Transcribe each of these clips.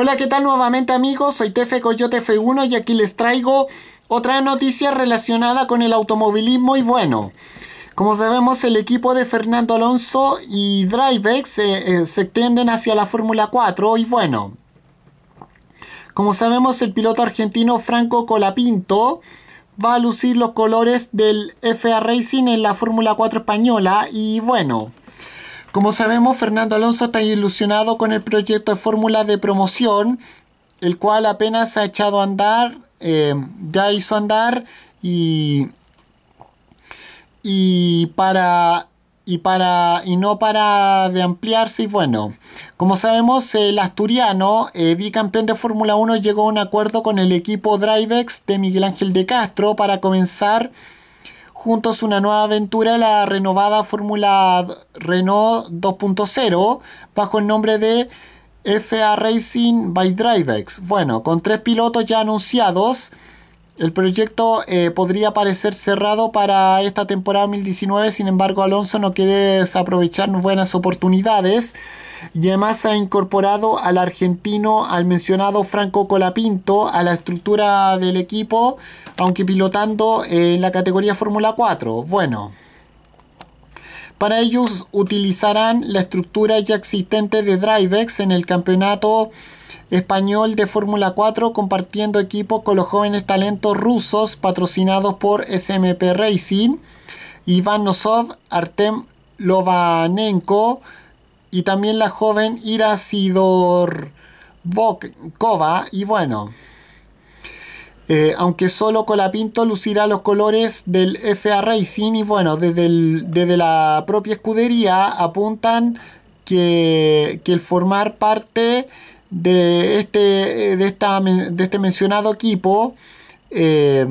Hola, ¿qué tal nuevamente amigos? Soy Tefe Coyote F1 y aquí les traigo otra noticia relacionada con el automovilismo y bueno. Como sabemos, el equipo de Fernando Alonso y Drivex eh, eh, se extienden hacia la Fórmula 4 y bueno. Como sabemos, el piloto argentino Franco Colapinto va a lucir los colores del FA Racing en la Fórmula 4 española y bueno. Como sabemos, Fernando Alonso está ilusionado con el proyecto de fórmula de promoción, el cual apenas ha echado a andar, eh, ya hizo andar y, para y para y no para de ampliarse y bueno como sabemos el asturiano eh, bicampeón de Fórmula 1 llegó a un acuerdo con el equipo Drivex de Miguel Ángel de Castro para comenzar juntos una nueva aventura, la renovada Fórmula Renault 2.0, bajo el nombre de FA Racing by Drivex. Bueno, con tres pilotos ya anunciados. El proyecto eh, podría parecer cerrado para esta temporada 2019, sin embargo Alonso no quiere desaprovechar buenas oportunidades y además ha incorporado al argentino, al mencionado Franco Colapinto, a la estructura del equipo, aunque pilotando eh, en la categoría Fórmula 4. Bueno. Para ellos utilizarán la estructura ya existente de Drivex en el campeonato español de Fórmula 4 compartiendo equipo con los jóvenes talentos rusos patrocinados por SMP Racing, Iván Nosov, Artem Lobanenko y también la joven Ira Sidorvokova y bueno. Eh, aunque solo Colapinto lucirá los colores del FA Racing y bueno, desde, desde la propia escudería apuntan que, el formar parte de este, de este mencionado equipo eh,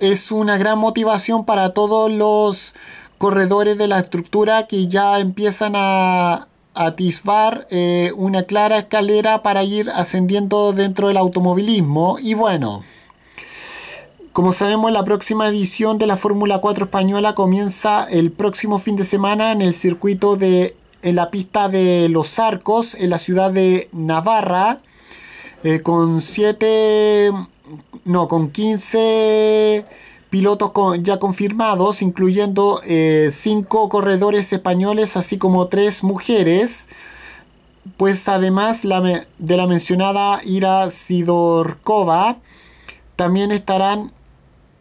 es una gran motivación para todos los corredores de la estructura que ya empiezan a, atisbar eh, una clara escalera para ir ascendiendo dentro del automovilismo. Y bueno, como sabemos, la próxima edición de la Fórmula 4 española comienza el próximo fin de semana en el circuito de en la pista de Los Arcos, en la ciudad de Navarra, eh, con 7, no, con 15 pilotos ya confirmados, incluyendo eh, cinco corredores españoles, así como tres mujeres. Pues además de la mencionada Ira Sidorkova, también estarán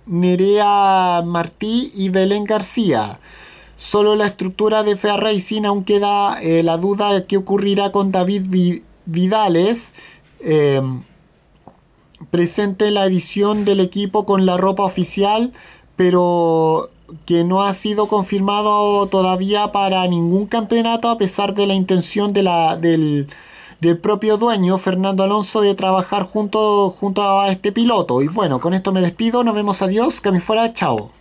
Nerea Martí y Belén García. Solo la estructura de Fea aún queda eh, la duda de qué ocurrirá con David Vidales. Eh, presente la edición del equipo con la ropa oficial, pero que no ha sido confirmado todavía para ningún campeonato a pesar de la intención del, propio dueño Fernando Alonso de trabajar junto, junto a este piloto. Y bueno, con esto me despido, nos vemos, adiós, que me fuera, chao.